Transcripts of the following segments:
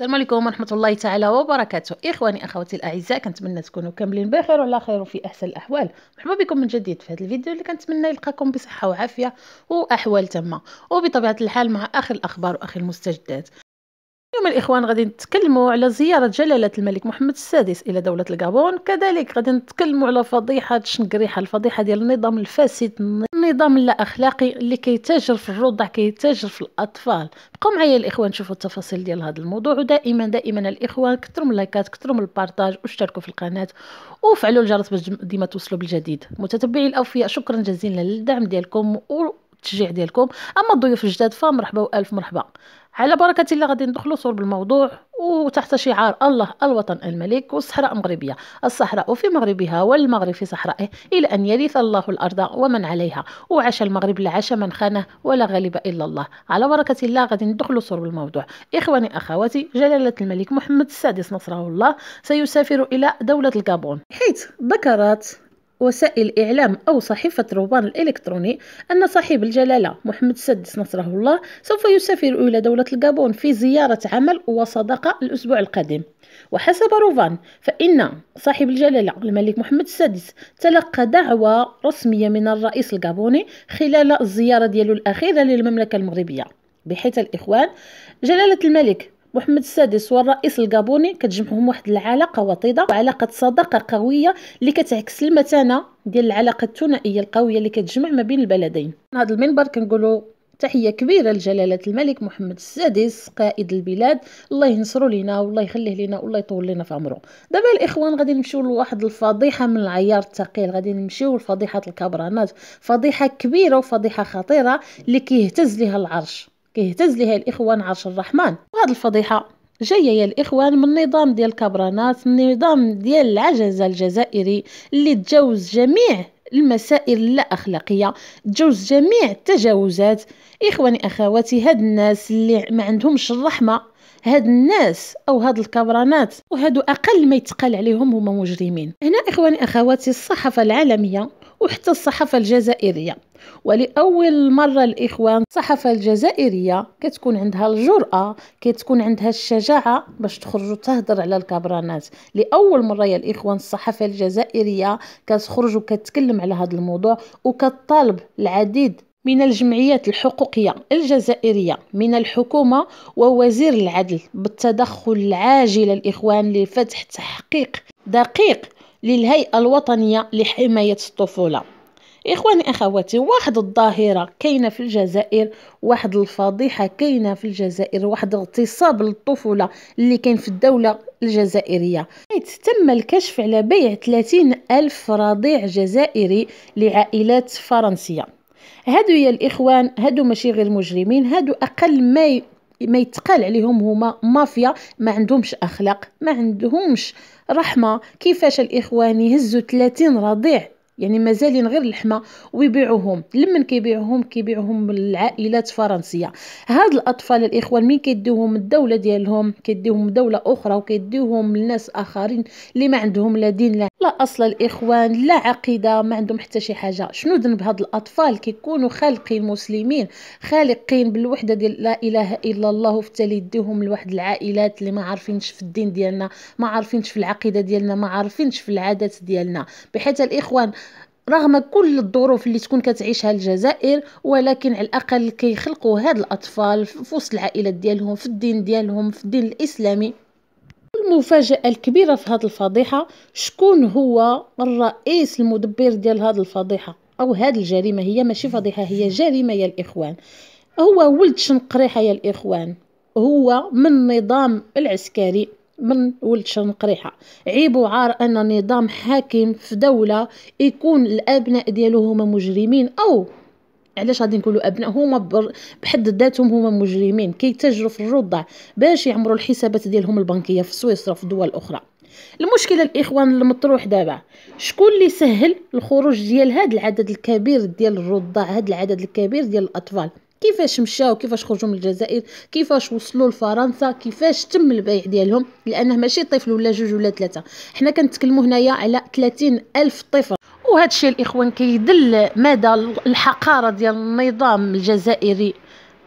السلام عليكم ورحمة الله تعالى وبركاته إخواني أخواتي الأعزاء كنتمنى تكونوا كاملين بخير وعلى خير وفي أحسن الأحوال مرحبا بكم من جديد في هذا الفيديو اللي كنتمنى يلقاكم بصحة وعافية وأحوال تامة وبطبيعة الحال مع اخر الأخبار واخر المستجدات اليوم الإخوان غادي نتكلموا على زيارة جلالة الملك محمد السادس إلى دولة الغابون كذلك غادي نتكلموا على فضيحة شنقريحة الفضيحة ديال النظام الفاسد النظام اللا أخلاقي اللي كيتاجر في الرضع كيتاجر في الأطفال بقوا معايا الإخوان شوفوا التفاصيل ديال هذا الموضوع ودائما دائما الإخوان كثروا من اللايكات كثروا من البارتاج واشتركوا في القناة وفعلوا الجرس باش ديما توصلوا بالجديد متتبعي الأوفياء شكرا جزيلا للدعم ديالكم و التشجيع ديالكم اما الضيوف الجداد فمرحبا والف مرحبا على بركه الله غادي ندخلوا صلب الموضوع وتحت شعار الله الوطن الملك والصحراء المغربية الصحراء في مغربها والمغرب في صحرائه الى ان يرث الله الارض ومن عليها وعاش المغرب لا عاش من خانه ولا غالب الا الله على بركه الله غادي ندخلوا صلب الموضوع اخواني اخواتي جلاله الملك محمد السادس نصره الله سيسافر الى دوله الكابون حيث ذكرت وسائل الإعلام أو صحيفة روبان الإلكتروني أن صاحب الجلالة محمد السادس نصره الله سوف يسافر إلى دولة الجابون في زيارة عمل وصداقة الأسبوع القادم وحسب روفان فإن صاحب الجلالة الملك محمد السادس تلقى دعوة رسمية من الرئيس الجابوني خلال الزيارة ديالو الأخيرة للمملكة المغربية بحيث الإخوان جلالة الملك محمد السادس هو الرئيس الغابوني كتجمعهم واحد العلاقه وطيده وعلاقه صداقه قويه اللي كتعكس المتانه ديال العلاقه الثنائيه القويه اللي كتجمع ما بين البلدين هذا المنبر كنقولوا تحية كبيرة لجلالة الملك محمد السادس قائد البلاد الله ينصرو لينا والله يخليه لينا والله يطول لينا في عمره دابا الإخوان غادي نمشيو لواحد الفضيحة من العيار الثقيل غادي نمشيو لفضيحة الكبرانات فضيحة كبيرة وفضيحة خطيرة اللي كيهتز ليها العرش كيهتز ليها الاخوان عرش الرحمن وهاد الفضيحه جايه يا الاخوان من نظام ديال كبرانات من نظام ديال العجزه الجزائري اللي تجاوز جميع المسائل اللا اخلاقيه تجاوز جميع التجاوزات اخواني اخواتي هاد الناس اللي ما عندهمش الرحمه هاد الناس او هاد الكبرانات وهادو اقل ما يتقال عليهم هما مجرمين هنا اخواني اخواتي الصحافه العالميه وحتى الصحافة الجزائرية ولأول مرة الإخوان الصحافة الجزائرية كتكون عندها الجرأة كتكون عندها الشجاعة باش تخرج تهضر على الكبرانات لأول مرة يا الإخوان الصحافة الجزائرية كتخرج وكتكلم على هذا الموضوع وكتطالب العديد من الجمعيات الحقوقية الجزائرية من الحكومة ووزير العدل بالتدخل العاجل الإخوان لفتح تحقيق دقيق للهيئة الوطنية لحماية الطفولة إخواني أخواتي واحد الظاهرة كاينة في الجزائر واحد الفضيحة كاينة في الجزائر واحد اغتصاب للطفولة اللي كاين في الدولة الجزائرية تم الكشف على بيع 30 ألف رضيع جزائري لعائلات فرنسية هادو يا الإخوان هادو ماشي غير مجرمين هادو أقل ما ما يتقال عليهم هما مافيا ما عندهمش اخلاق ما عندهمش رحمه كيفاش الاخوان يهزوا 30 رضيع يعني مازالين غير اللحمه ويبيعوهم لمن كيبيعوهم كيبيعوهم العائلات الفرنسيه هاد الاطفال الاخوان مين كيديوهم الدوله ديالهم كيديوهم دوله اخرى وكيديوهم لناس اخرين اللي ما عندهم لا دين لا, لا اصل الاخوان لا عقيده ما عندهم حتى شي حاجه شنو ذنب هاد الاطفال كيكونوا خالقين مسلمين خالقين بالوحده ديال لا اله الا الله وبالتالي يديهم لواحد العائلات اللي ما عارفينش في الدين ديالنا ما عارفينش في العقيده ديالنا ما عارفينش في العادات ديالنا بحيث الاخوان رغم كل الظروف اللي تكون كتعيشها الجزائر ولكن على الاقل كيخلقوا هاد الاطفال في وسط العائلات ديالهم في الدين ديالهم في الدين الاسلامي المفاجأة الكبيرة في هاد الفضيحة شكون هو الرئيس المدبر ديال هاد الفضيحة أو هاد الجريمة هي ماشي فضيحة هي جريمة يا الإخوان هو ولد شنقريحة يا الإخوان هو من النظام العسكري من ولد شنقريحة عيب وعار أن نظام حاكم في دولة يكون الأبناء ديالو هما مجرمين أو علاش غادي نقولوا ابناء هما بحد ذاتهم هما مجرمين كيتاجروا في الرضع باش يعمروا الحسابات ديالهم البنكيه في سويسرا في دول اخرى المشكله الاخوان المطروح دابا شكون اللي سهل الخروج ديال هذا العدد الكبير ديال الرضع هذا العدد الكبير ديال الاطفال كيفاش مشاو كيفاش خرجوا من الجزائر كيفاش وصلوا لفرنسا كيفاش تم البيع ديالهم لانه ماشي طفل ولا جوج ولا ثلاثه حنا كنتكلموا هنايا على 30 الف طفل وهذا الشيء الاخوان كيدل مدى الحقاره ديال النظام الجزائري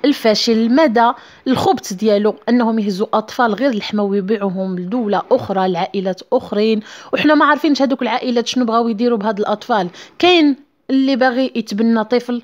الفاشل مدى الخبث ديالو انهم يهزوا اطفال غير لحما ويبيعوهم لدوله اخرى لعائلات اخرين وحنا ما عارفينش هذوك العائلات شنو بغاو يديروا بهاد الاطفال كاين اللي باغي يتبنى طفل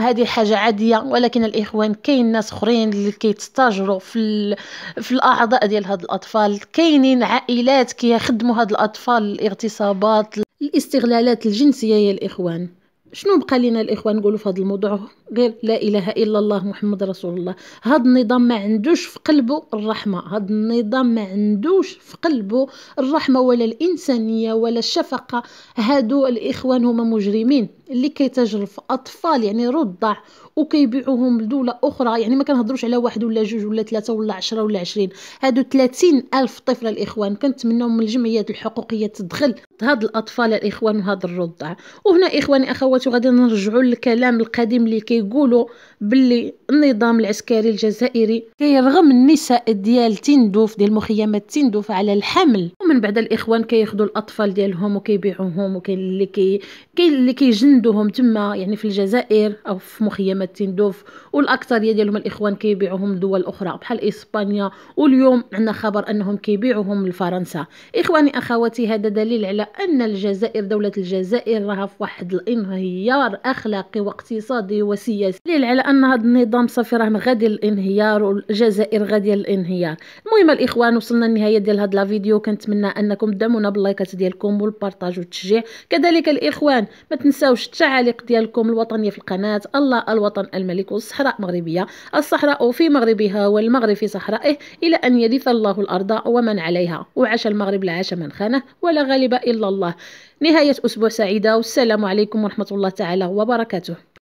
هذه حاجة عادية ولكن الإخوان كاين ناس أخرين اللي كيتستاجروا في في الأعضاء ديال هاد الأطفال كاينين عائلات كيخدموا هاد الأطفال الاغتصابات الاستغلالات الجنسية يا الإخوان شنو بقى لينا الإخوان نقولوا في هذا الموضوع غير لا اله الا الله محمد رسول الله هاد النظام ما عندوش في قلبه الرحمه هاد النظام ما عندوش في قلبه الرحمه ولا الانسانيه ولا الشفقه هادو الاخوان هما مجرمين اللي كيتجرف في اطفال يعني رضع وكيبيعوهم لدوله اخرى يعني ما كنهضروش على واحد ولا جوج ولا ثلاثه ولا عشرة ولا عشرين هادو 30 الف طفله الاخوان كنتمناهم من الجمعيات الحقوقيه تدخل هاد الاطفال الاخوان وهاد الرضع وهنا اخواني اخواتي غادي نرجعوا للكلام القديم اللي كي كيقولوا باللي النظام العسكري الجزائري كيرغم النساء ديال تندوف ديال مخيمات تندوف على الحمل ومن بعد الاخوان كياخذوا الاطفال ديالهم وكيبيعوهم وكاين اللي كي كاين اللي كيجندوهم تما يعني في الجزائر او في مخيمات تندوف والاكثريه ديالهم الاخوان كيبيعوهم لدول اخرى بحال اسبانيا واليوم عندنا خبر انهم كيبيعوهم لفرنسا اخواني اخواتي هذا دليل على ان الجزائر دوله الجزائر راها في واحد الانهيار اخلاقي واقتصادي وس السياسي دليل على ان هذا النظام صافي راه غادي للانهيار والجزائر غادي للانهيار المهم الاخوان وصلنا للنهايه ديال هاد لا فيديو كنتمنى انكم دعمونا باللايكات ديالكم والبارطاج والتشجيع كذلك الاخوان ما تنساوش التعاليق ديالكم الوطنيه في القناه الله الوطن الملك والصحراء المغربيه الصحراء في مغربها والمغرب في صحرائه الى ان يرث الله الارض ومن عليها وعاش المغرب لا عاش من خانه ولا غالب الا الله نهايه اسبوع سعيده والسلام عليكم ورحمه الله تعالى وبركاته